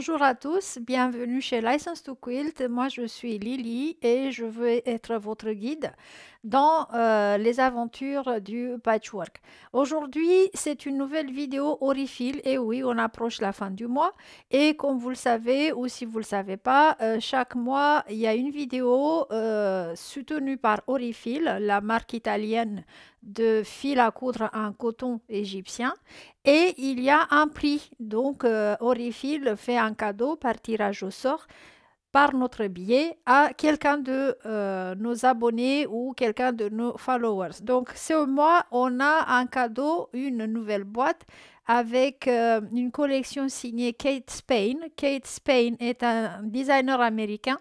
Bonjour à tous, bienvenue chez License to Quilt. Moi, je suis Lily et je veux être votre guide dans euh, les aventures du patchwork. Aujourd'hui, c'est une nouvelle vidéo Orifil. Et oui, on approche la fin du mois. Et comme vous le savez, ou si vous ne le savez pas, euh, chaque mois, il y a une vidéo euh, soutenue par Orifil, la marque italienne de fil à coudre en coton égyptien et il y a un prix. Donc euh, Orifil fait un cadeau par tirage au sort par notre billet à quelqu'un de euh, nos abonnés ou quelqu'un de nos followers. Donc ce mois, on a un cadeau, une nouvelle boîte avec euh, une collection signée Kate Spain. Kate Spain est un designer américain,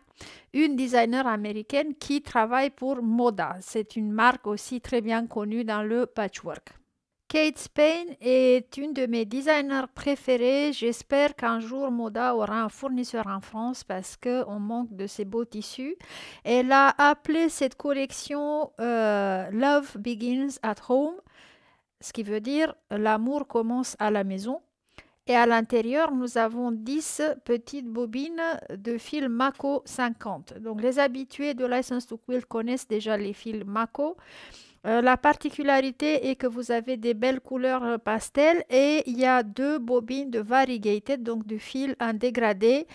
une designer américaine qui travaille pour Moda. C'est une marque aussi très bien connue dans le patchwork. Kate Spain est une de mes designers préférées. J'espère qu'un jour Moda aura un fournisseur en France parce qu'on manque de ces beaux tissus. Elle a appelé cette collection euh, Love Begins at Home ce qui veut dire l'amour commence à la maison. Et à l'intérieur, nous avons 10 petites bobines de fil Mako 50. Donc les habitués de License to Quilt connaissent déjà les fils Mako. Euh, la particularité est que vous avez des belles couleurs euh, pastel et il y a deux bobines de variegated, donc de fil en dégradé,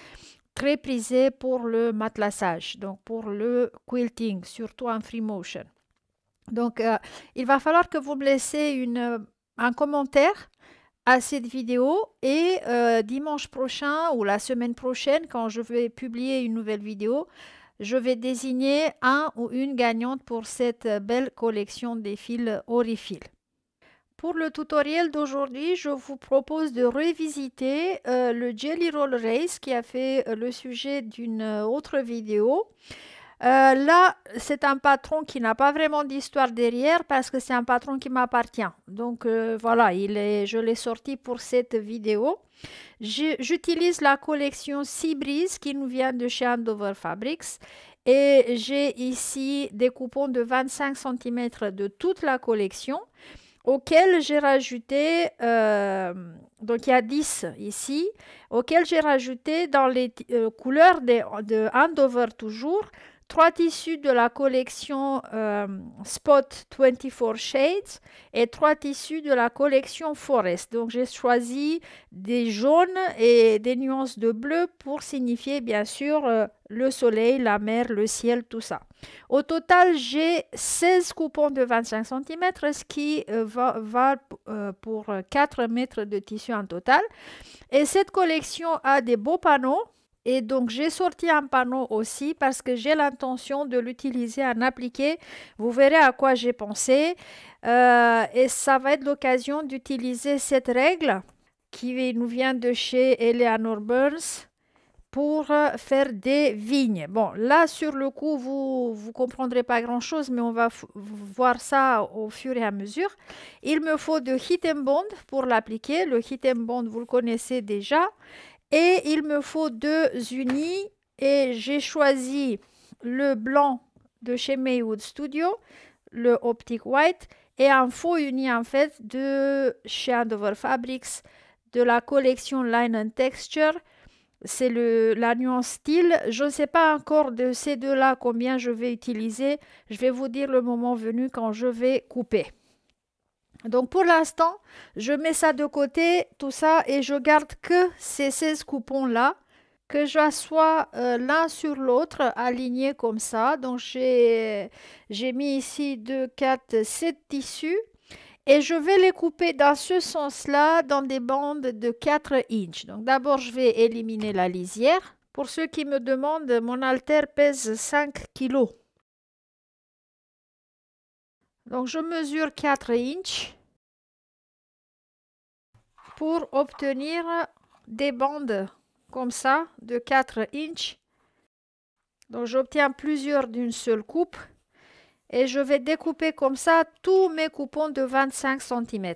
très prisé pour le matelassage, donc pour le quilting, surtout en free motion. Donc, euh, il va falloir que vous me euh, un commentaire à cette vidéo et euh, dimanche prochain ou la semaine prochaine, quand je vais publier une nouvelle vidéo, je vais désigner un ou une gagnante pour cette belle collection des fils Orifil. Pour le tutoriel d'aujourd'hui, je vous propose de revisiter le Jelly Roll Race qui a fait le sujet d'une autre vidéo. Euh, là, c'est un patron qui n'a pas vraiment d'histoire derrière parce que c'est un patron qui m'appartient. Donc euh, voilà, je l'ai sorti pour cette vidéo. J'utilise la collection Seabreeze qui nous vient de chez Andover Fabrics. Et j'ai ici des coupons de 25 cm de toute la collection auxquels j'ai rajouté, euh, donc il y a 10 ici, auxquels j'ai rajouté dans les couleurs de, de Andover toujours, trois tissus de la collection euh, Spot 24 Shades et trois tissus de la collection Forest. Donc j'ai choisi des jaunes et des nuances de bleu pour signifier bien sûr euh, le soleil, la mer, le ciel, tout ça. Au total, j'ai 16 coupons de 25 cm, ce qui euh, va, pour 4 mètres de tissu en total. Et cette collection a des beaux panneaux et donc, j'ai sorti un panneau aussi parce que j'ai l'intention de l'utiliser en appliqué. Vous verrez à quoi j'ai pensé. Euh, et ça va être l'occasion d'utiliser cette règle qui nous vient de chez Eleanor Burns pour euh, faire des vignes. Bon, là, sur le coup, vous ne comprendrez pas grand-chose, mais on va voir ça au fur et à mesure. Il me faut de hit and bond pour l'appliquer. Le hit and bond, vous le connaissez déjà. Et il me faut deux unis et j'ai choisi le blanc de chez Maywood Studio, le Optic White, et un faux uni en fait de chez Andover Fabrics de la collection Line and Texture. C'est la nuance style. Je ne sais pas encore de ces deux-là combien je vais utiliser. Je vais vous dire le moment venu quand je vais couper. Donc pour l'instant, je mets ça de côté, tout ça, et je garde que ces 16 coupons-là, que j'assois euh, l'un sur l'autre, alignés comme ça. Donc j'ai mis ici 2, 4, 7 tissus. Et je vais les couper dans ce sens-là, dans des bandes de 4 inches. Donc d'abord, je vais éliminer la lisière. Pour ceux qui me demandent, mon halter pèse 5 kilos. Donc je mesure 4 inches pour obtenir des bandes comme ça de 4 inches. Donc j'obtiens plusieurs d'une seule coupe et je vais découper comme ça tous mes coupons de 25 cm.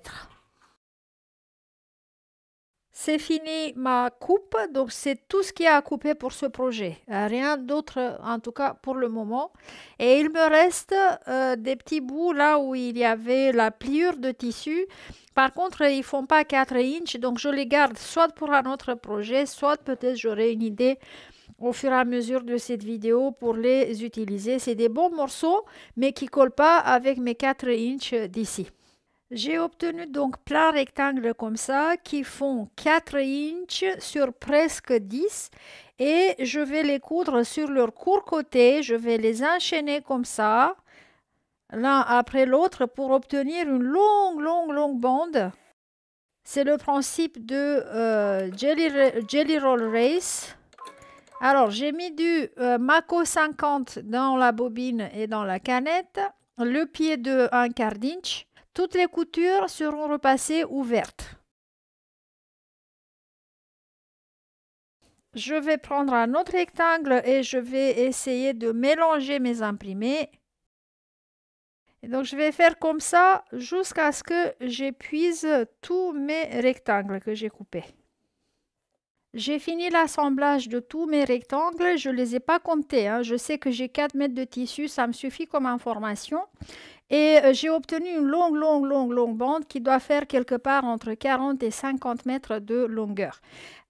C'est fini ma coupe, donc c'est tout ce qu'il y a à couper pour ce projet. Euh, rien d'autre, en tout cas pour le moment. Et il me reste euh, des petits bouts là où il y avait la pliure de tissu. Par contre, ils font pas 4 inches, donc je les garde soit pour un autre projet, soit peut-être j'aurai une idée au fur et à mesure de cette vidéo pour les utiliser. C'est des bons morceaux, mais qui collent pas avec mes 4 inches d'ici. J'ai obtenu donc plein rectangles comme ça qui font 4 inches sur presque 10 et je vais les coudre sur leur court côté. Je vais les enchaîner comme ça, l'un après l'autre pour obtenir une longue, longue, longue bande. C'est le principe de euh, jelly, Roll Race. Alors, j'ai mis du euh, Mako 50 dans la bobine et dans la canette. Le pied de 1 quart d'inch toutes les coutures seront repassées ouvertes. Je vais prendre un autre rectangle et je vais essayer de mélanger mes imprimés. donc je vais faire comme ça jusqu'à ce que j'épuise tous mes rectangles que j'ai coupés. J'ai fini l'assemblage de tous mes rectangles, je ne les ai pas comptés. Hein. Je sais que j'ai 4 mètres de tissu, ça me suffit comme information. Et euh, j'ai obtenu une longue, longue, longue, longue bande qui doit faire quelque part entre 40 et 50 mètres de longueur.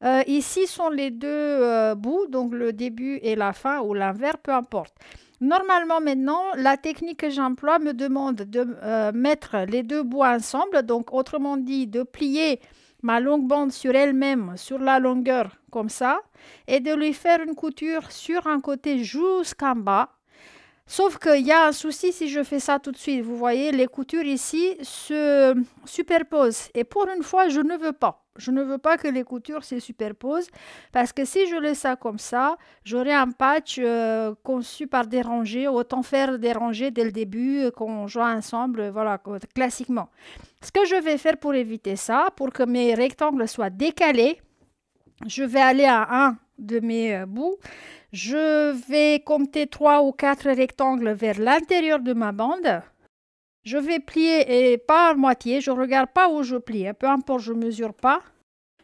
Euh, ici sont les deux euh, bouts, donc le début et la fin ou l'inverse, peu importe. Normalement maintenant, la technique que j'emploie me demande de mettre les deux bouts ensemble, donc autrement dit de plier ma longue bande sur elle-même, sur la longueur comme ça, et de lui faire une couture sur un côté jusqu'en bas Sauf qu'il y a un souci si je fais ça tout de suite. Vous voyez, les coutures ici se superposent. Et pour une fois, je ne veux pas. Je ne veux pas que les coutures se superposent parce que si je laisse ça comme ça, j'aurai un patch euh, conçu par déranger. Autant faire déranger dès le début euh, qu'on joue ensemble, euh, voilà, classiquement. Ce que je vais faire pour éviter ça, pour que mes rectangles soient décalés, je vais aller à un de mes euh, bouts. Je vais compter trois ou quatre rectangles vers l'intérieur de ma bande. Je vais plier et pas à moitié. Je ne regarde pas où je plie. Hein. Peu importe, je ne mesure pas.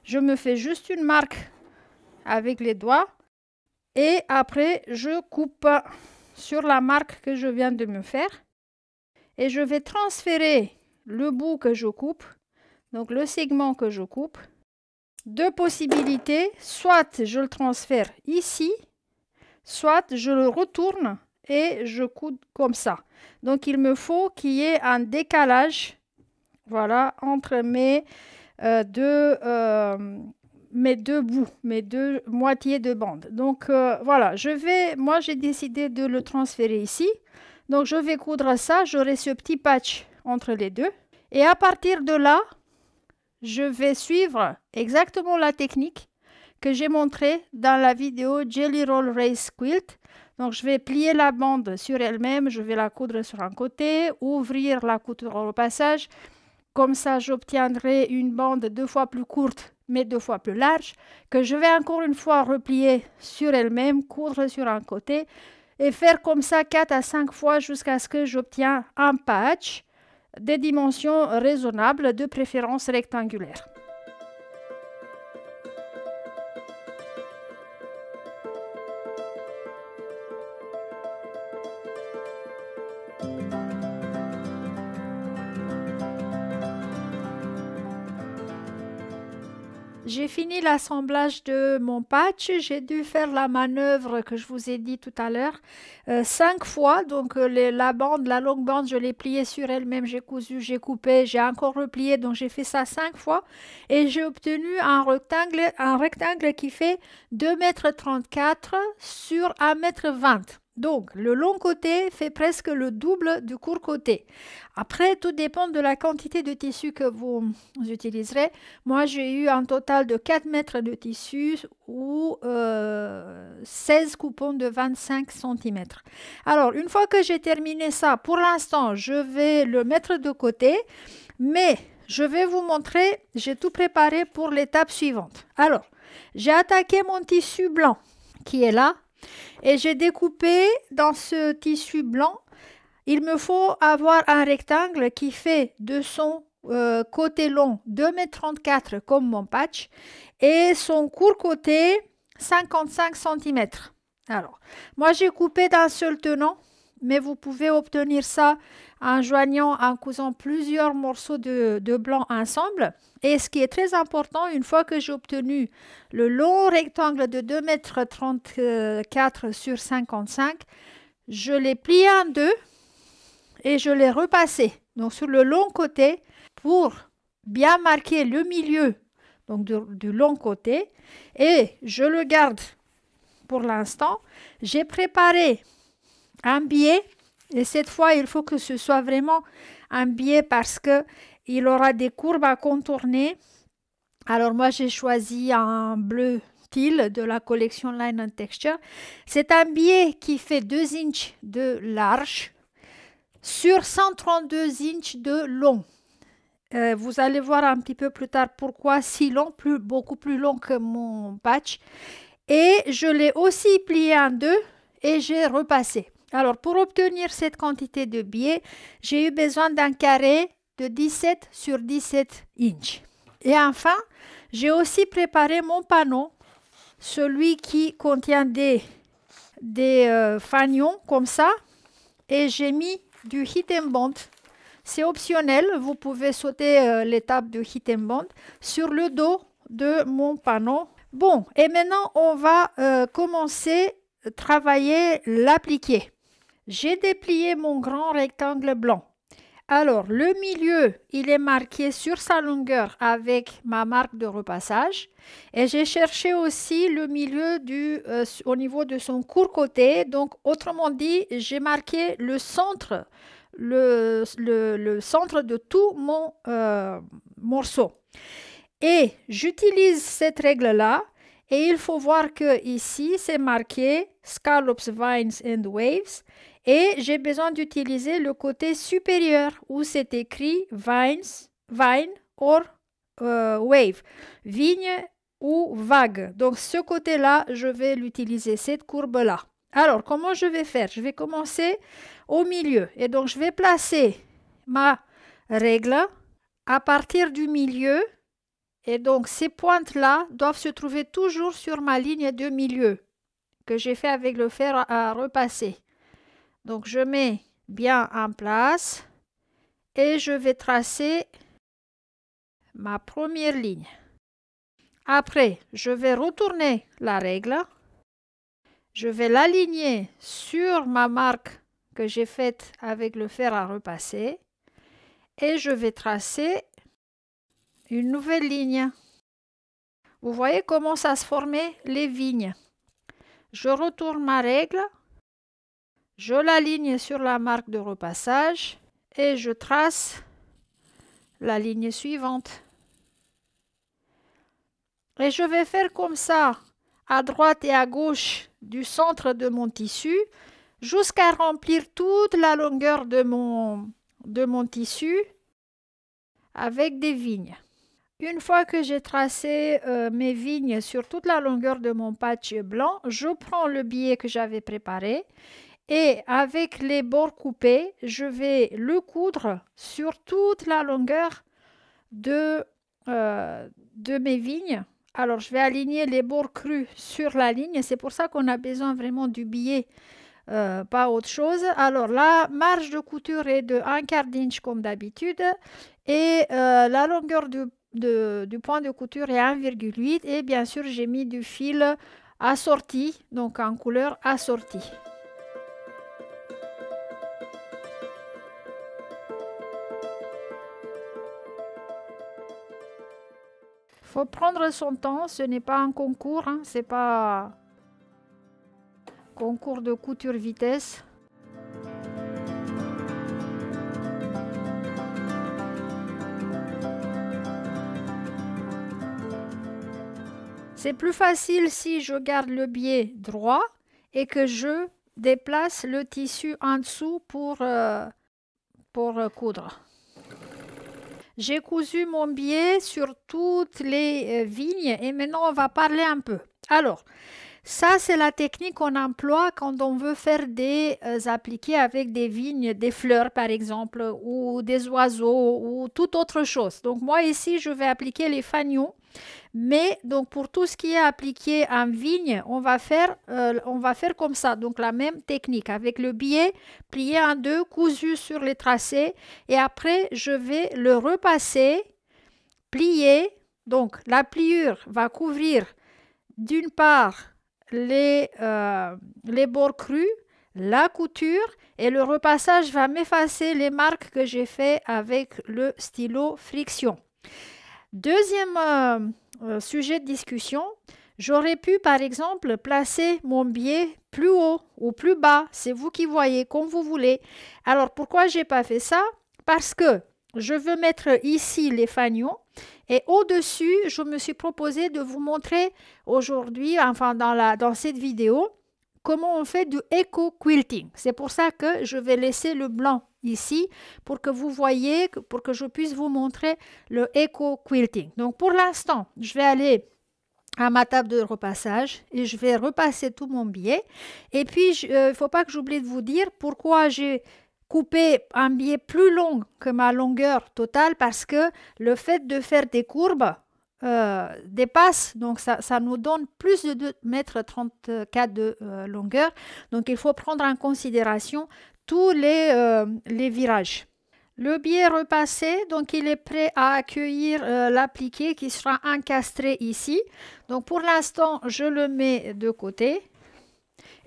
Je me fais juste une marque avec les doigts. Et après, je coupe sur la marque que je viens de me faire. Et je vais transférer le bout que je coupe, donc le segment que je coupe, deux possibilités. Soit je le transfère ici, soit je le retourne et je coude comme ça. Donc il me faut qu'il y ait un décalage voilà, entre mes, euh, deux, euh, mes deux bouts, mes deux moitiés de bande. Donc euh, voilà, je vais, moi j'ai décidé de le transférer ici. Donc je vais coudre ça, j'aurai ce petit patch entre les deux. Et à partir de là, je vais suivre exactement la technique que j'ai montrée dans la vidéo Jelly Roll Race Quilt. Donc, je vais plier la bande sur elle-même, je vais la coudre sur un côté, ouvrir la couture au passage. Comme ça, j'obtiendrai une bande deux fois plus courte, mais deux fois plus large, que je vais encore une fois replier sur elle-même, coudre sur un côté, et faire comme ça quatre à cinq fois jusqu'à ce que j'obtienne un patch des dimensions raisonnables, de préférence rectangulaires. j'ai fini l'assemblage de mon patch. J'ai dû faire la manœuvre que je vous ai dit tout à l'heure euh, cinq fois. Donc euh, les, la bande, la longue bande, je l'ai pliée sur elle-même. J'ai cousu, j'ai coupé, j'ai encore replié. Donc j'ai fait ça cinq fois et j'ai obtenu un rectangle, un rectangle qui fait 2 m 34 sur 1 mètre 20. Donc, le long côté fait presque le double du court côté. Après, tout dépend de la quantité de tissu que vous utiliserez. Moi, j'ai eu un total de 4 mètres de tissu ou 16 euh, coupons de 25 cm. Alors, une fois que j'ai terminé ça, pour l'instant, je vais le mettre de côté. Mais je vais vous montrer, j'ai tout préparé pour l'étape suivante. Alors, j'ai attaqué mon tissu blanc qui est là et j'ai découpé dans ce tissu blanc, il me faut avoir un rectangle qui fait de son euh, côté long 2m34 comme mon patch et son court côté 55 cm. Alors, moi j'ai coupé d'un seul tenant mais vous pouvez obtenir ça en joignant, en cousant plusieurs morceaux de, blanc ensemble. Et ce qui est très important, une fois que j'ai obtenu le long rectangle de 2,34 m sur 55, je l'ai plié en deux et je l'ai repassé donc sur le long côté pour bien marquer le milieu donc du long côté et je le garde pour l'instant. J'ai préparé un biais. Et cette fois, il faut que ce soit vraiment un biais parce qu'il aura des courbes à contourner. Alors moi, j'ai choisi un bleu teal de la collection Line and Texture. C'est un biais qui fait 2 inches de large sur 132 inches de long. Euh, vous allez voir un petit peu plus tard pourquoi si long, plus, beaucoup plus long que mon patch. Et je l'ai aussi plié en deux et j'ai repassé. Alors, pour obtenir cette quantité de biais, j'ai eu besoin d'un carré de 17 sur 17 inches. Et enfin, j'ai aussi préparé mon panneau, celui qui contient des, des euh, fanions comme ça, et j'ai mis du hit and bond. C'est optionnel, vous pouvez sauter euh, l'étape du heat and bond sur le dos de mon panneau. Bon, et maintenant on va euh, commencer à travailler l'appliquer. J'ai déplié mon grand rectangle blanc. Alors, le milieu, il est marqué sur sa longueur avec ma marque de repassage. Et j'ai cherché aussi le milieu du, euh, au niveau de son court côté. Donc, autrement dit, j'ai marqué le centre, le, le, centre de tout mon euh, morceau. Et j'utilise cette règle-là. Et il faut voir que ici, c'est marqué Scallops, Vines and Waves. Et j'ai besoin d'utiliser le côté supérieur où c'est écrit vines, vine or euh, wave, vigne ou vague. Donc ce côté-là, je vais l'utiliser, cette courbe-là. Alors comment je vais faire Je vais commencer au milieu. Et donc je vais placer ma règle à partir du milieu. Et donc ces pointes-là doivent se trouver toujours sur ma ligne de milieu que j'ai fait avec le fer à repasser. Donc je mets bien en place et je vais tracer ma première ligne. Après, je vais retourner la règle. Je vais l'aligner sur ma marque que j'ai faite avec le fer à repasser et je vais tracer une nouvelle ligne. Vous voyez comment ça se formait les vignes. Je retourne ma règle je l'aligne sur la marque de repassage et je trace la ligne suivante. Et je vais faire comme ça, à droite et à gauche du centre de mon tissu, jusqu'à remplir toute la longueur de mon, tissu avec des vignes. Une fois que j'ai tracé euh, mes vignes sur toute la longueur de mon patch blanc, je prends le billet que j'avais préparé et avec les bords coupés, je vais le coudre sur toute la longueur de, euh, de mes vignes. Alors, je vais aligner les bords crus sur la ligne. C'est pour ça qu'on a besoin vraiment du billet, euh, pas autre chose. Alors, la marge de couture est de 1 quart d'inch comme d'habitude. Et euh, la longueur du, du point de couture est 1,8. Et bien sûr, j'ai mis du fil assorti, donc en couleur assortie. faut prendre son temps. Ce n'est pas un concours. Hein, c'est pas concours de couture vitesse. C'est plus facile si je garde le biais droit et que je déplace le tissu en dessous pour, euh, pour coudre. J'ai cousu mon biais sur toutes les euh, vignes et maintenant on va parler un peu. Alors, ça c'est la technique qu'on emploie quand on veut faire des euh, appliqués avec des vignes, des fleurs par exemple, ou des oiseaux, ou toute autre chose. Donc moi ici, je vais appliquer les fagnons mais donc pour tout ce qui est appliqué en vigne, on va faire, euh, on va faire comme ça, donc la même technique avec le biais plié en deux, cousu sur les tracés et après je vais le repasser, plier. Donc la pliure va couvrir d'une part les, euh, les bords crus, la couture et le repassage va m'effacer les marques que j'ai fait avec le stylo friction. Deuxième euh, euh, sujet de discussion, j'aurais pu par exemple placer mon biais plus haut ou plus bas. C'est vous qui voyez, comme vous voulez. Alors pourquoi j'ai pas fait ça Parce que je veux mettre ici les fanions et au-dessus, je me suis proposé de vous montrer aujourd'hui, enfin dans, dans cette vidéo, comment on fait du écho quilting C'est pour ça que je vais laisser le blanc ici pour que vous voyez, pour que je puisse vous montrer le écho quilting Donc pour l'instant, je vais aller à ma table de repassage et je vais repasser tout mon biais. Et puis, il ne euh, faut pas que j'oublie de vous dire pourquoi j'ai coupé un biais plus long que ma longueur totale parce que le fait de faire des courbes euh, dépasse, donc ça, ça, nous donne plus de 2 mètres 34 de euh, longueur. Donc il faut prendre en considération tous les, euh, les virages. Le biais repassé, donc il est prêt à accueillir l'appliqué qui sera encastré ici. Donc pour l'instant, je le mets de côté.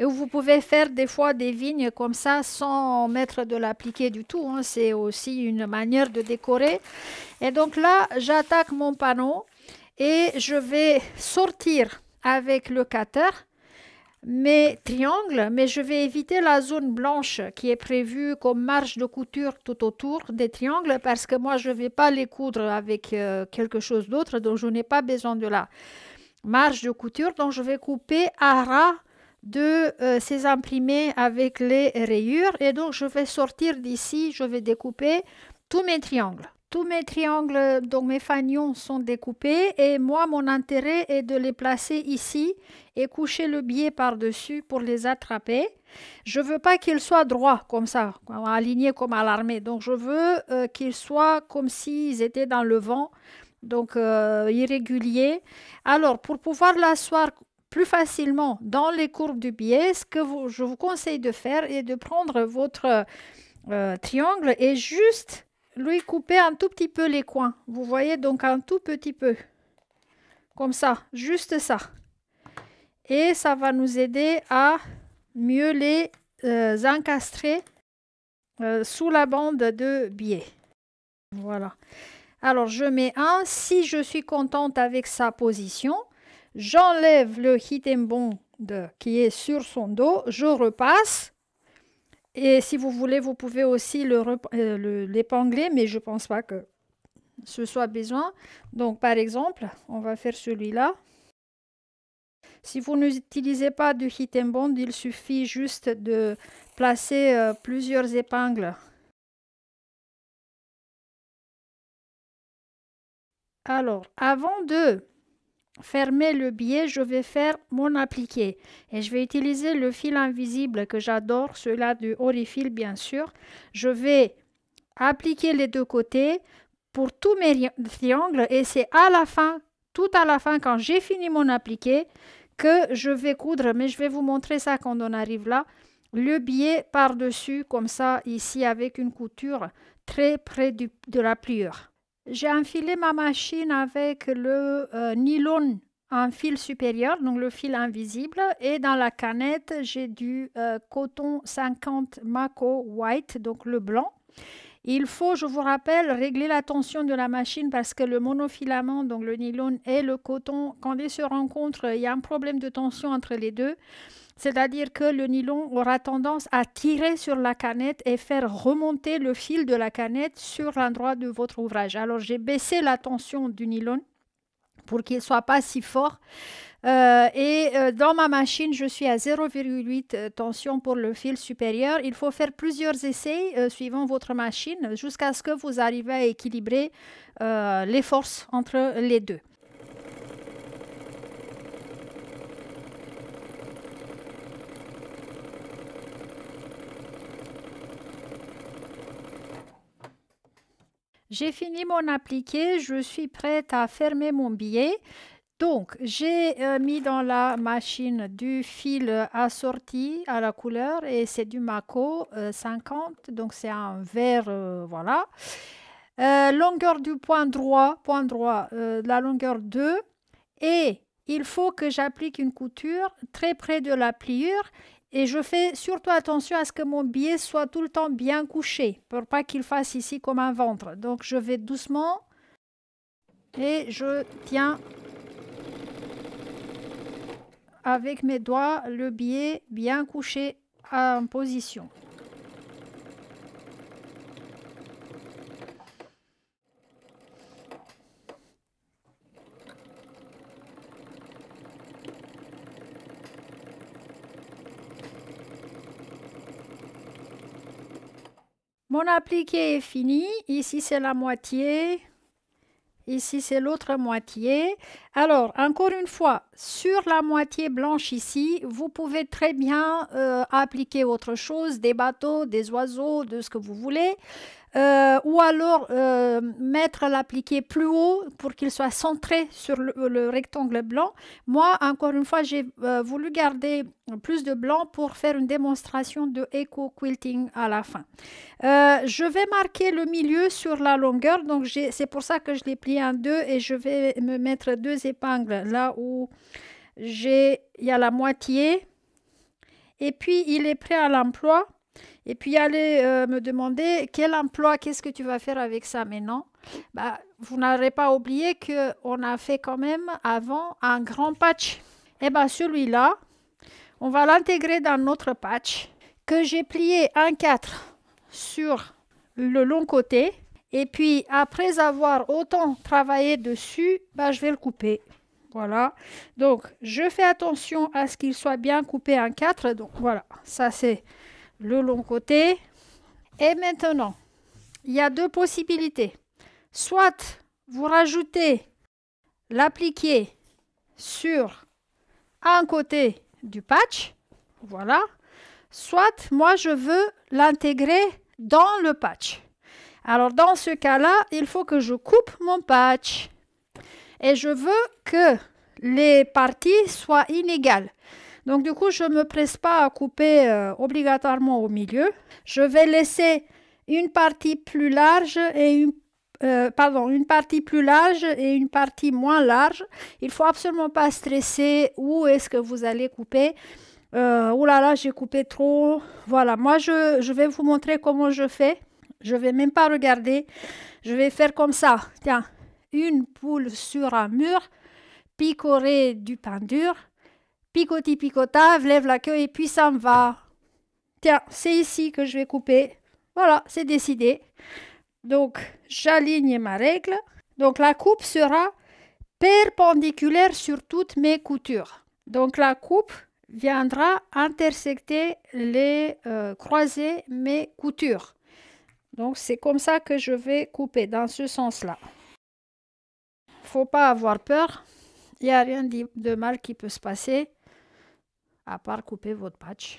Et vous pouvez faire des fois des vignes comme ça sans mettre de l'appliqué du tout. Hein. C'est aussi une manière de décorer. Et donc là, j'attaque mon panneau et je vais sortir avec le cutter mes triangles, mais je vais éviter la zone blanche qui est prévue comme marge de couture tout autour des triangles parce que moi je ne vais pas les coudre avec euh, quelque chose d'autre, donc je n'ai pas besoin de la marge de couture, donc je vais couper à ras de euh, ces imprimés avec les rayures et donc je vais sortir d'ici, je vais découper tous mes triangles. Tous mes triangles, donc mes fanions, sont découpés et moi, mon intérêt est de les placer ici et coucher le biais par-dessus pour les attraper. Je veux pas qu'ils soient droits comme ça, alignés comme à l'armée. Donc, je veux euh, qu'ils soient comme s'ils étaient dans le vent, donc euh, irréguliers. Alors, pour pouvoir l'asseoir plus facilement dans les courbes du biais, ce que je vous conseille de faire est de prendre votre euh, triangle et juste lui couper un tout petit peu les coins. Vous voyez, donc un tout petit peu. Comme ça, juste ça. Et ça va nous aider à mieux les euh, encastrer euh, sous la bande de biais. Voilà. Alors, je mets un. Si je suis contente avec sa position, j'enlève le and bond qui est sur son dos. Je repasse et si vous voulez, vous pouvez aussi euh, l'épingler, mais je ne pense pas que ce soit besoin. Donc, par exemple, on va faire celui-là. Si vous n'utilisez pas de hit and bond, il suffit juste de placer euh, plusieurs épingles Alors, avant de fermer le biais, je vais faire mon appliqué. Et je vais utiliser le fil invisible que j'adore, celui-là du Orifil bien sûr. Je vais appliquer les deux côtés pour tous mes triangles et c'est à la fin, tout à la fin, quand j'ai fini mon appliqué, que je vais coudre. Mais je vais vous montrer ça quand on arrive là. Le biais par-dessus, comme ça, ici, avec une couture très près de la pliure. J'ai enfilé ma machine avec le euh, nylon en fil supérieur, donc le fil invisible, et dans la canette, j'ai du euh, coton 50 Mako White, donc le blanc. Il faut, je vous rappelle, régler la tension de la machine parce que le monofilament, donc le nylon et le coton, quand ils se rencontrent, il y a un problème de tension entre les deux. C'est-à-dire que le nylon aura tendance à tirer sur la canette et faire remonter le fil de la canette sur l'endroit de votre ouvrage. Alors j'ai baissé la tension du nylon pour qu'il ne soit pas si fort. Euh, et euh, dans ma machine, je suis à 0,8 euh, tension pour le fil supérieur. Il faut faire plusieurs essais suivant votre machine jusqu'à ce que vous arrivez à équilibrer les forces entre les deux. J'ai fini mon appliqué, je suis prête à fermer mon billet. Donc, j'ai euh, mis dans la machine du fil assorti à la couleur et c'est du Mako 50, euh, donc c'est un vert, euh, voilà. longueur du point droit, point droit, la longueur 2 et il faut que j'applique une couture très près de la pliure et je fais surtout attention à ce que mon biais soit tout le temps bien couché pour pas qu'il fasse ici comme un ventre. Donc je vais doucement et je tiens avec mes doigts le biais bien couché en position. Mon appliqué est fini. Ici, c'est la moitié. Ici, c'est l'autre moitié. Alors, encore une fois, sur la moitié blanche ici, vous pouvez très bien euh, appliquer autre chose, des bateaux, des oiseaux, de ce que vous voulez. Euh, ou alors euh, mettre l'appliqué plus haut pour qu'il soit centré sur le, rectangle blanc. Moi, encore une fois, j'ai euh, voulu garder plus de blanc pour faire une démonstration de eco quilting à la fin. je vais marquer le milieu sur la longueur, donc c'est pour ça que je l'ai plié en deux et je vais me mettre deux épingles là où j'ai il y a la moitié et puis il est prêt à l'emploi et puis allez euh, me demander quel emploi, qu'est-ce que tu vas faire avec ça maintenant. Bah, vous n'aurez pas oublié qu'on a fait quand même avant un grand patch. Et eh bien bah, celui-là, on va l'intégrer dans notre patch que j'ai plié en 4 sur le long côté. Et puis après avoir autant travaillé dessus, bah, je vais le couper. Voilà. Donc, je fais attention à ce qu'il soit bien coupé en 4 Donc, voilà. Ça, c'est le long côté. Et maintenant, il y a deux possibilités. Soit vous rajoutez, l'appliquer sur un côté du patch, voilà. Soit moi je veux l'intégrer dans le patch. Alors dans ce cas-là, il faut que je coupe mon patch. Et je veux que les parties soient inégales. Donc du coup, je ne me presse pas à couper euh, obligatoirement au milieu. Je vais laisser une partie plus large et une euh, pardon, une partie plus large et une partie moins large. Il faut absolument pas stresser où est-ce que vous allez couper. Euh, oh là là, j'ai coupé trop. Voilà, moi je, vais vous montrer comment je fais. Je vais même pas regarder. Je vais faire comme ça. Tiens, une poule sur un mur, picorer du pain dur, Picoti picota, lève la queue et puis ça me va. Tiens, c'est ici que je vais couper. Voilà, c'est décidé. Donc, j'aligne ma règle. Donc, la coupe sera perpendiculaire sur toutes mes coutures. Donc, la coupe viendra intersecter les euh, croisées, croiser mes coutures. Donc, c'est comme ça que je vais couper, dans ce sens-là. Faut pas avoir peur. Il n'y a rien de mal qui peut se passer à part couper votre patch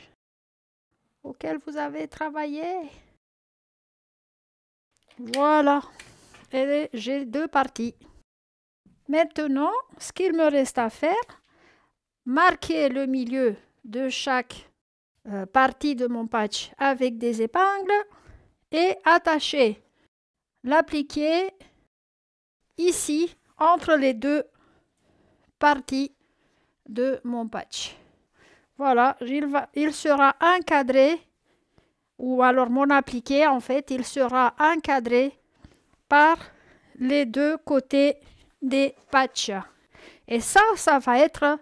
auquel vous avez travaillé. Voilà, et j'ai deux parties. Maintenant, ce qu'il me reste à faire, marquer le milieu de chaque euh, partie de mon patch avec des épingles et attacher, l'appliquer ici entre les deux parties de mon patch. Voilà, il, sera encadré, ou alors mon appliqué, en fait, il sera encadré par les deux côtés des patchs. Et ça, ça va être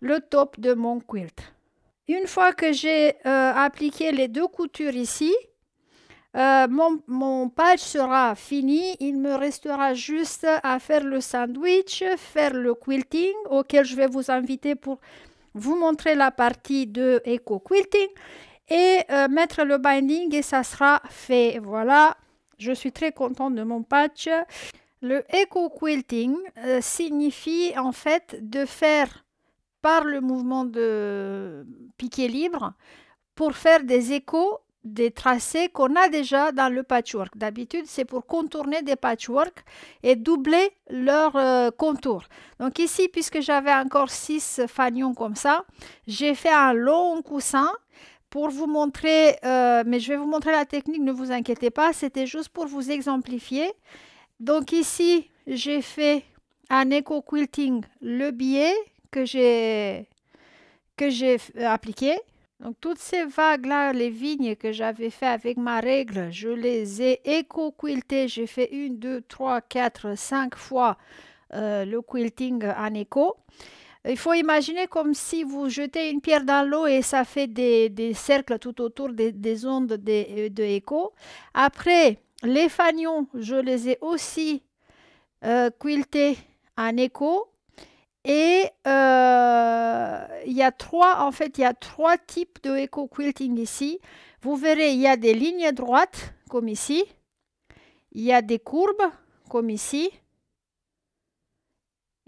le top de mon quilt. Une fois que j'ai euh, appliqué les deux coutures ici, euh, mon, patch sera fini. Il me restera juste à faire le sandwich, faire le quilting auquel je vais vous inviter pour vous montrer la partie de Eco Quilting et euh, mettre le binding et ça sera fait. Voilà, je suis très contente de mon patch. Le Eco Quilting euh, signifie en fait de faire par le mouvement de piqué libre pour faire des échos des tracés qu'on a déjà dans le patchwork. D'habitude, c'est pour contourner des patchworks et doubler leur euh, contour. Donc ici, puisque j'avais encore six fanions comme ça, j'ai fait un long coussin pour vous montrer, euh, mais je vais vous montrer la technique, ne vous inquiétez pas, c'était juste pour vous exemplifier. Donc ici, j'ai fait un éco quilting le biais que j'ai que j'ai euh, appliqué donc toutes ces vagues-là, les vignes que j'avais fait avec ma règle, je les ai éco-quiltées. J'ai fait une, deux, trois, quatre, cinq fois euh, le quilting en éco. Il faut imaginer comme si vous jetez une pierre dans l'eau et ça fait des, cercles tout autour des, ondes euh, de, Après, les fanions, je les ai aussi euh, quiltés en écho. Et euh, il y a trois, en fait, il y a trois types de éco quilting ici. Vous verrez, il y a des lignes droites, comme ici. Il y a des courbes, comme ici.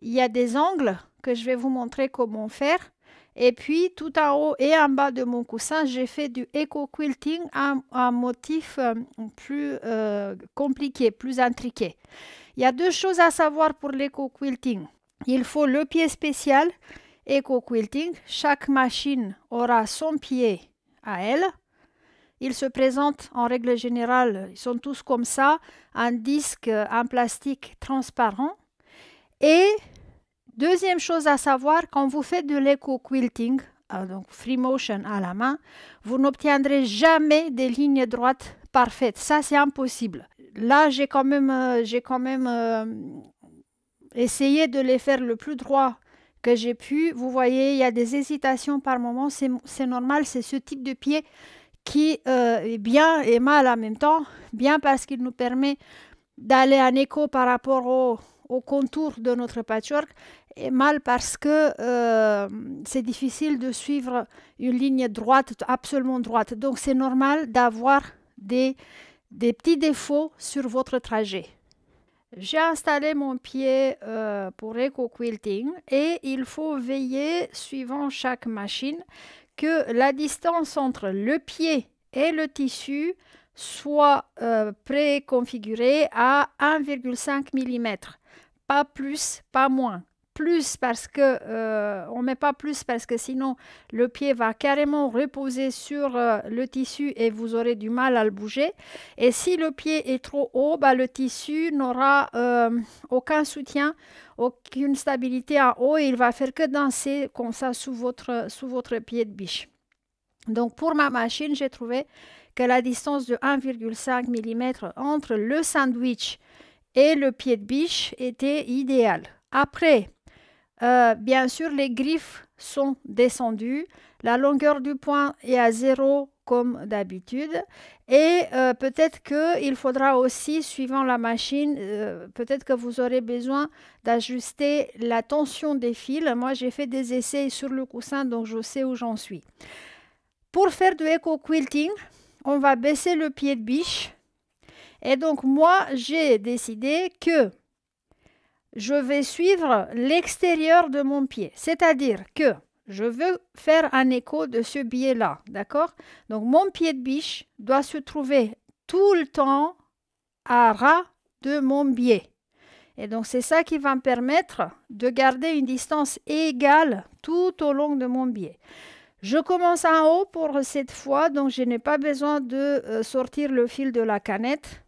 Il y a des angles que je vais vous montrer comment faire. Et puis, tout en haut et en bas de mon coussin, j'ai fait du éco quilting un, un motif euh, plus euh, compliqué, plus intriqué. Il y a deux choses à savoir pour l'éco quilting. Il faut le pied spécial éco-quilting. Chaque machine aura son pied à elle. Ils se présentent en règle générale, ils sont tous comme ça, un disque en plastique transparent. Et deuxième chose à savoir, quand vous faites de l'éco-quilting, euh, donc free motion à la main, vous n'obtiendrez jamais des lignes droites parfaites. Ça, c'est impossible. Là, j'ai quand même, euh, j'ai quand même euh, Essayez de les faire le plus droit que j'ai pu. Vous voyez, il y a des hésitations par moment, c'est normal, c'est ce type de pied qui euh, est bien et mal en même temps, bien parce qu'il nous permet d'aller en écho par rapport au, contour de notre patchwork, et mal parce que euh, c'est difficile de suivre une ligne droite, absolument droite. Donc c'est normal d'avoir des petits défauts sur votre trajet. J'ai installé mon pied euh, pour ecoquilting quilting et il faut veiller, suivant chaque machine, que la distance entre le pied et le tissu soit euh, préconfigurée à 1,5 mm. Pas plus, pas moins plus parce que euh, on met pas plus parce que sinon le pied va carrément reposer sur euh, le tissu et vous aurez du mal à le bouger. Et si le pied est trop haut, bah, le tissu n'aura euh, aucun soutien, aucune stabilité en haut et il va faire que danser comme ça sous votre, sous votre pied de biche. Donc pour ma machine, j'ai trouvé que la distance de 1,5 mm entre le sandwich et le pied de biche était idéale. Après, euh, bien sûr, les griffes sont descendues. La longueur du point est à zéro comme d'habitude. Et euh, peut-être qu'il faudra aussi, suivant la machine, euh, peut-être que vous aurez besoin d'ajuster la tension des fils. Moi, j'ai fait des essais sur le coussin, donc je sais où j'en suis. Pour faire du éco quilting, on va baisser le pied de biche. Et donc, moi, j'ai décidé que je vais suivre l'extérieur de mon pied. C'est-à-dire que je veux faire un écho de ce biais-là, d'accord Donc mon pied de biche doit se trouver tout le temps à ras de mon biais. Et donc c'est ça qui va me permettre de garder une distance égale tout au long de mon biais. Je commence en haut pour cette fois, donc je n'ai pas besoin de euh, sortir le fil de la canette.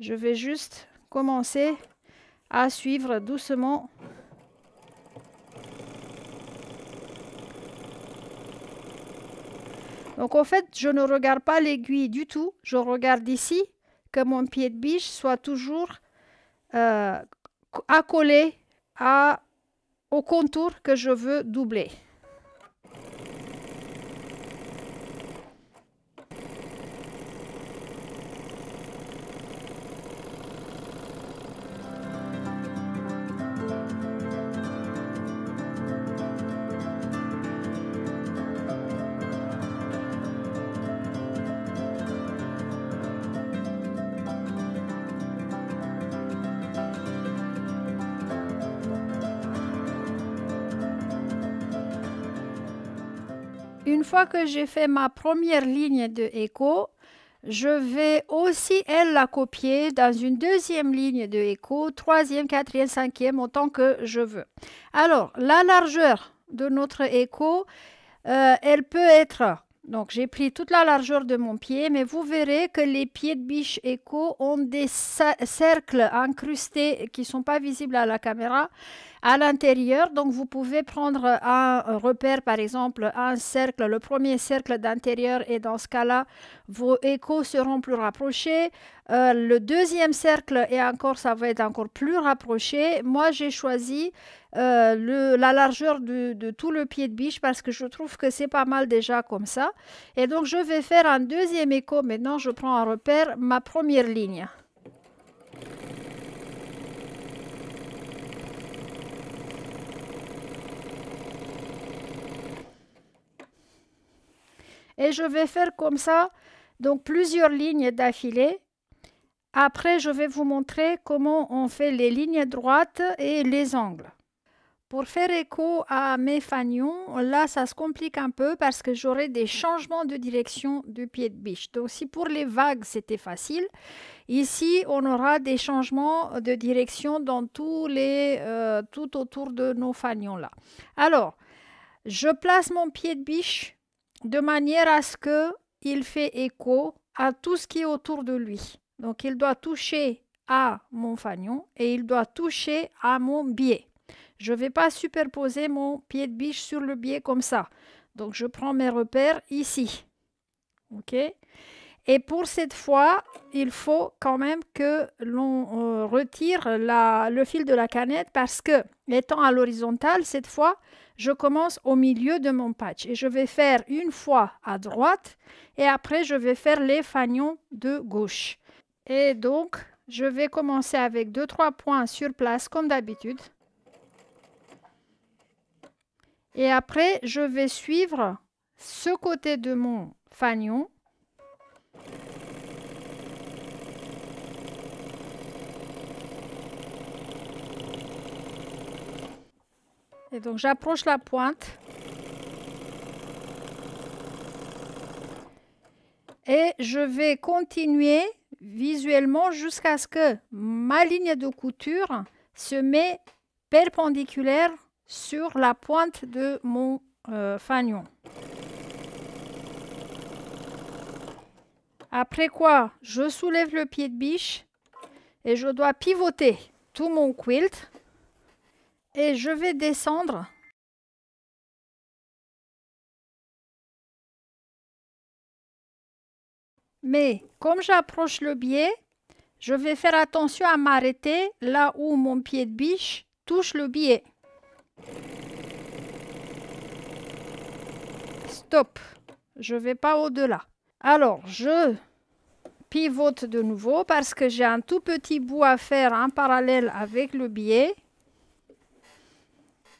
Je vais juste commencer à suivre doucement Donc en fait, je ne regarde pas l'aiguille du tout. Je regarde ici que mon pied de biche soit toujours euh, accolé à, au contour que je veux doubler. fois que j'ai fait ma première ligne de écho, je vais aussi, elle, la copier dans une deuxième ligne de écho, troisième, quatrième, cinquième, autant que je veux. Alors, la largeur de notre écho, euh, elle peut être... Donc, j'ai pris toute la largeur de mon pied, mais vous verrez que les pieds de biche écho ont des cercles incrustés qui sont pas visibles à la caméra. À l'intérieur, donc vous pouvez prendre un repère, par exemple un cercle. Le premier cercle d'intérieur et dans ce cas-là, vos échos seront plus rapprochés. Euh, le deuxième cercle et encore, ça va être encore plus rapproché. Moi, j'ai choisi euh, la largeur de, de, tout le pied de biche parce que je trouve que c'est pas mal déjà comme ça. Et donc, je vais faire un deuxième écho. Maintenant, je prends un repère ma première ligne. Et je vais faire comme ça, donc plusieurs lignes d'affilée. Après, je vais vous montrer comment on fait les lignes droites et les angles. Pour faire écho à mes fanions, là ça se complique un peu parce que j'aurai des changements de direction du pied de biche. Donc si pour les vagues c'était facile, ici on aura des changements de direction dans tous les, euh, tout autour de nos fanions là. Alors, je place mon pied de biche de manière à ce qu'il fait écho à tout ce qui est autour de lui. Donc il doit toucher à mon fagnon et il doit toucher à mon biais. Je ne vais pas superposer mon pied de biche sur le biais comme ça. Donc je prends mes repères ici. OK Et pour cette fois, il faut quand même que l'on euh, retire le fil de la canette parce que, étant à l'horizontale, cette fois, je commence au milieu de mon patch et je vais faire une fois à droite et après je vais faire les fanions de gauche. Et donc, je vais commencer avec 2-3 points sur place comme d'habitude. Et après, je vais suivre ce côté de mon fanion Et donc j'approche la pointe. Et je vais continuer visuellement jusqu'à ce que ma ligne de couture se met perpendiculaire sur la pointe de mon fagnon. Euh, fanion. Après quoi, je soulève le pied de biche et je dois pivoter tout mon quilt et je vais descendre. Mais comme j'approche le biais, je vais faire attention à m'arrêter là où mon pied de biche touche le biais. Stop. Je ne vais pas au-delà. Alors, je pivote de nouveau parce que j'ai un tout petit bout à faire en parallèle avec le biais.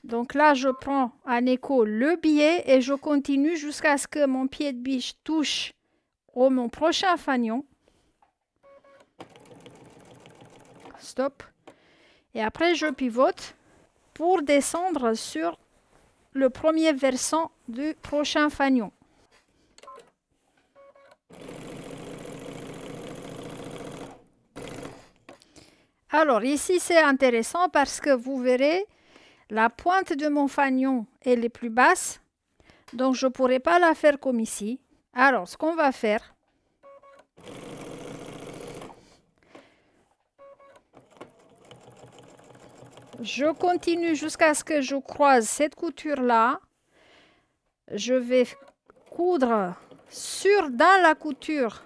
Donc là, je prends en écho le billet et je continue jusqu'à ce que mon pied de biche touche au mon prochain fanion. Stop. Et après, je pivote pour descendre sur le premier versant du prochain fanion. Alors ici, c'est intéressant parce que vous verrez la pointe de mon fanion, est les plus basse, donc je ne pourrai pas la faire comme ici. Alors, ce qu'on va faire, je continue jusqu'à ce que je croise cette couture-là. Je vais coudre sur dans la couture.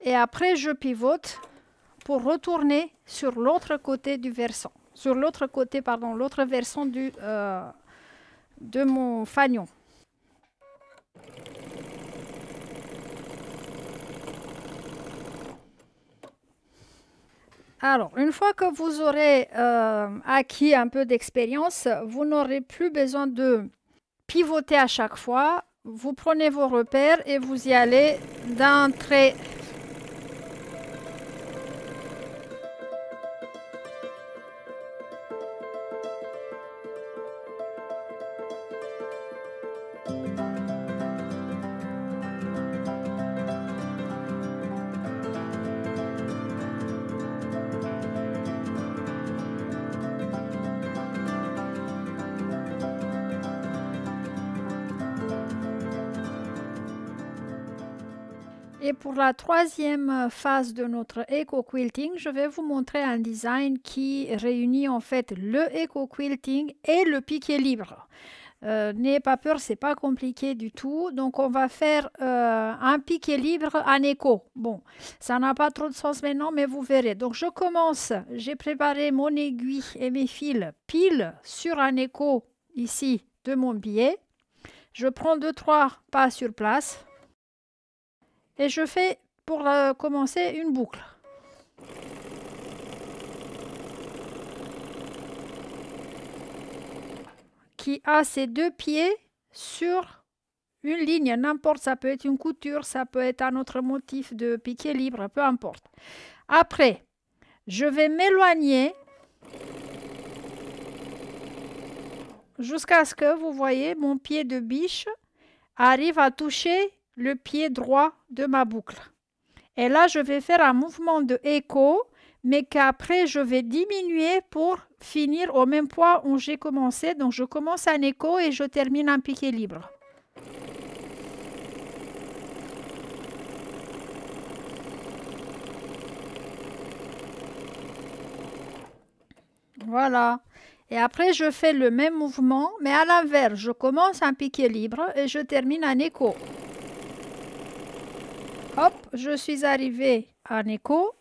Et après, je pivote pour retourner sur l'autre côté du versant, sur l'autre côté, pardon, l'autre versant du, euh, de mon fanion. Alors, une fois que vous aurez euh, acquis un peu d'expérience, vous n'aurez plus besoin de pivoter à chaque fois. Vous prenez vos repères et vous y allez d'un trait Et pour la troisième phase de notre éco quilting, je vais vous montrer un design qui réunit en fait le éco quilting et le piqué libre. Euh, n'ayez pas peur, c'est pas compliqué du tout. Donc on va faire euh, un piqué libre en écho. Bon, ça n'a pas trop de sens maintenant, mais vous verrez. Donc je commence. J'ai préparé mon aiguille et mes fils pile sur un écho ici de mon billet. Je prends deux trois pas sur place et je fais pour euh, commencer une boucle. qui a ses deux pieds sur une ligne, n'importe, ça peut être une couture, ça peut être un autre motif de piqué libre, peu importe. Après, je vais m'éloigner jusqu'à ce que, vous voyez, mon pied de biche arrive à toucher le pied droit de ma boucle. Et là, je vais faire un mouvement de écho mais qu'après je vais diminuer pour finir au même point où j'ai commencé. Donc je commence un écho et je termine en piqué libre. Voilà. Et après, je fais le même mouvement, mais à l'inverse. Je commence en piqué libre et je termine un écho. Hop, je suis arrivée en écho.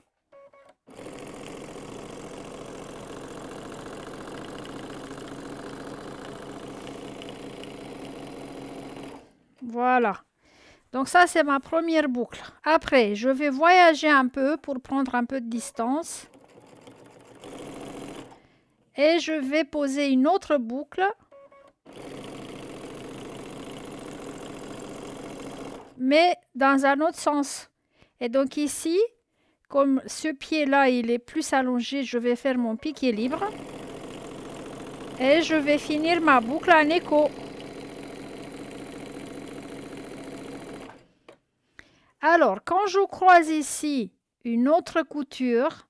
Voilà. Donc ça, c'est ma première boucle. Après, je vais voyager un peu pour prendre un peu de distance. Et je vais poser une autre boucle. Mais dans un autre sens. Et donc ici, comme ce pied-là, il est plus allongé, je vais faire mon piqué libre. Et je vais finir ma boucle en écho. Alors, quand je croise ici une autre couture,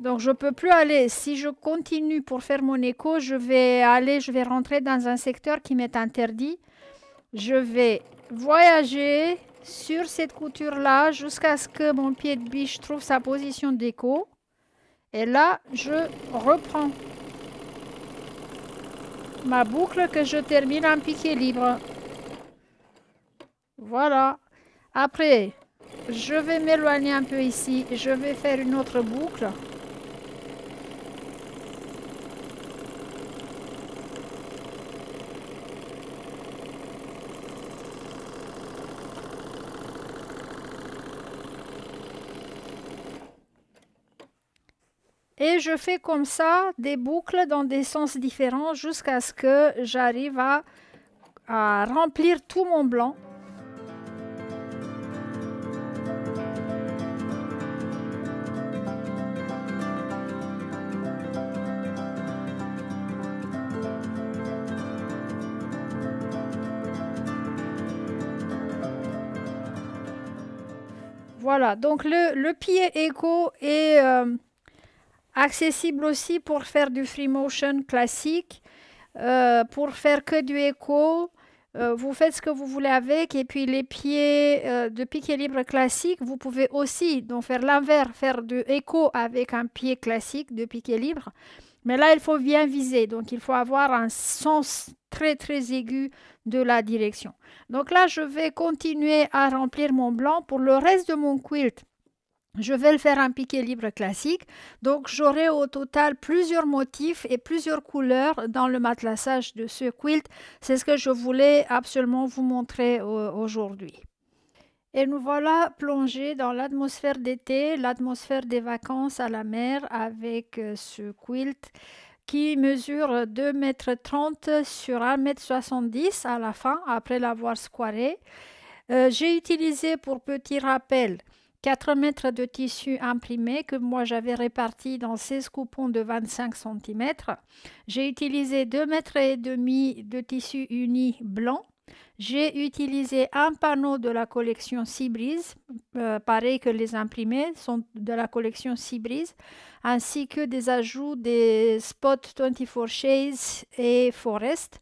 donc je peux plus aller. Si je continue pour faire mon écho, je vais aller, je vais rentrer dans un secteur qui m'est interdit. Je vais voyager sur cette couture-là jusqu'à ce que mon pied de biche trouve sa position d'écho. Et là, je reprends ma boucle que je termine en piqué libre. Voilà. Après, je vais m'éloigner un peu ici. Je vais faire une autre boucle. Et je fais comme ça des boucles dans des sens différents jusqu'à ce que j'arrive à, remplir tout mon blanc. Voilà, donc le, le pied écho est... Euh, Accessible aussi pour faire du free motion classique, euh, pour faire que du écho. Euh, vous faites ce que vous voulez avec et puis les pieds euh, de piqué libre classique, vous pouvez aussi donc faire l'inverse, faire de écho avec un pied classique de piqué libre. Mais là, il faut bien viser, donc il faut avoir un sens très très aigu de la direction. Donc là, je vais continuer à remplir mon blanc pour le reste de mon quilt. Je vais le faire un piqué libre classique. Donc j'aurai au total plusieurs motifs et plusieurs couleurs dans le matelassage de ce quilt. C'est ce que je voulais absolument vous montrer aujourd'hui. Et nous voilà plongés dans l'atmosphère d'été, l'atmosphère des vacances à la mer avec euh, ce quilt qui mesure 2,30 m sur 1,70 m à la fin après l'avoir squaré. Euh, j'ai utilisé pour petit rappel 4 mètres de tissu imprimé que moi j'avais réparti dans 16 coupons de 25 cm. J'ai utilisé 2 mètres et demi de tissu uni blanc. J'ai utilisé un panneau de la collection Seabreeze, euh, pareil que les imprimés sont de la collection Seabreeze, ainsi que des ajouts des spots 24 Shades et Forest.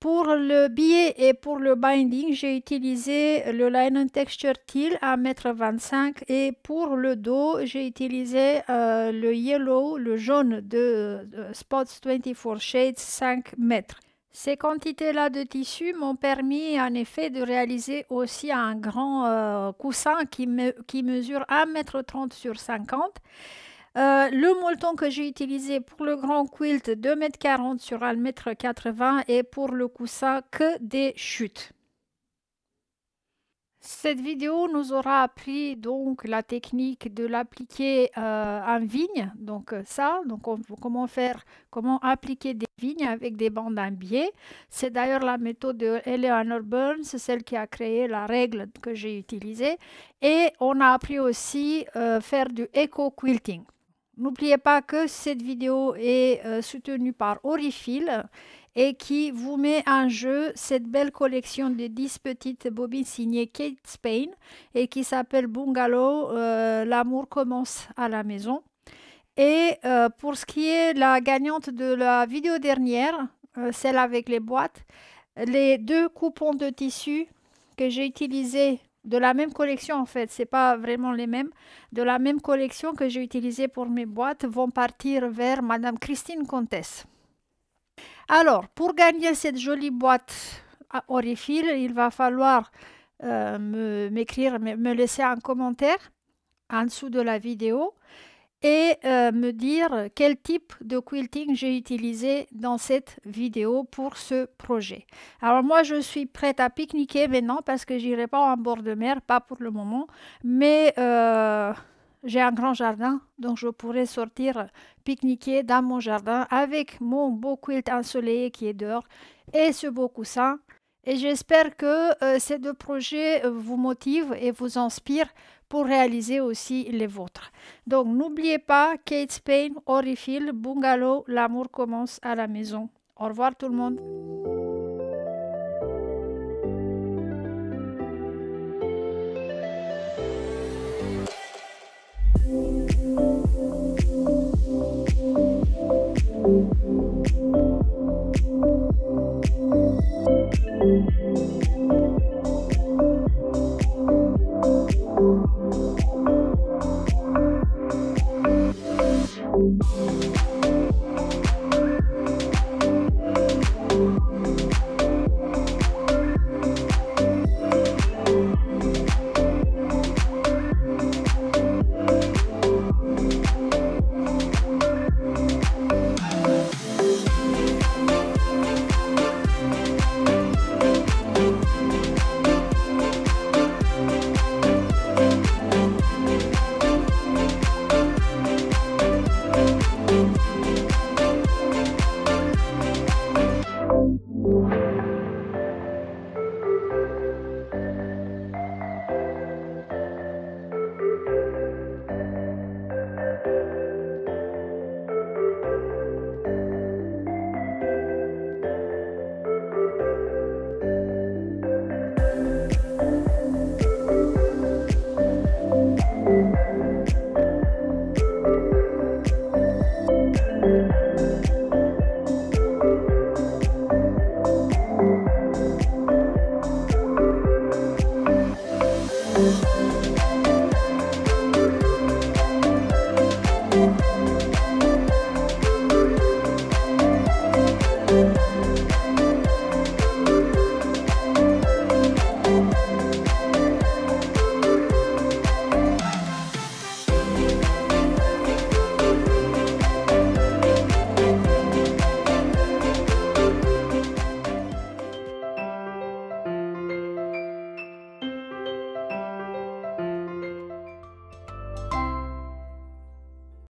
Pour le biais et pour le binding, j'ai utilisé le Linen Texture Teal à 1m25 et pour le dos, j'ai utilisé euh, le Yellow, le jaune de euh, Spots 24 Shades 5 m. Ces quantités-là de tissu m'ont permis en effet de réaliser aussi un grand euh, coussin qui, qui mesure 1m30 sur 50 euh, le molleton que j'ai utilisé pour le grand quilt, 2m40 sur 1m80 et pour le coussin, que des chutes. Cette vidéo nous aura appris donc la technique de l'appliquer euh, en vigne, donc euh, ça, donc comment faire, comment appliquer des vignes avec des bandes en biais. C'est d'ailleurs la méthode de Eleanor Burns, celle qui a créé la règle que j'ai utilisée. Et on a appris aussi faire du eco quilting N'oubliez pas que cette vidéo est euh, soutenue par Orifil et qui vous met en jeu cette belle collection de 10 petites bobines signées Kate Spain et qui s'appelle Bungalow, euh, l'amour commence à la maison. Et euh, pour ce qui est la gagnante de la vidéo dernière, celle avec les boîtes, les deux coupons de tissu que j'ai utilisés de la même collection en fait, c'est pas vraiment les mêmes, de la même collection que j'ai utilisée pour mes boîtes vont partir vers Madame Christine Comtesse. Alors, pour gagner cette jolie boîte à Orifil, il va falloir euh, m'écrire, me, laisser un commentaire en dessous de la vidéo et euh, me dire quel type de quilting j'ai utilisé dans cette vidéo pour ce projet. Alors moi je suis prête à pique-niquer maintenant parce que j'irai pas en bord de mer, pas pour le moment, mais euh, j'ai un grand jardin donc je pourrais sortir pique-niquer dans mon jardin avec mon beau quilt ensoleillé qui est dehors et ce beau coussin et j'espère que euh, ces deux projets euh, vous motivent et vous inspirent pour réaliser aussi les vôtres. Donc n'oubliez pas Kate Spain, Orifil, Bungalow, l'amour commence à la maison. Au revoir tout le monde. Música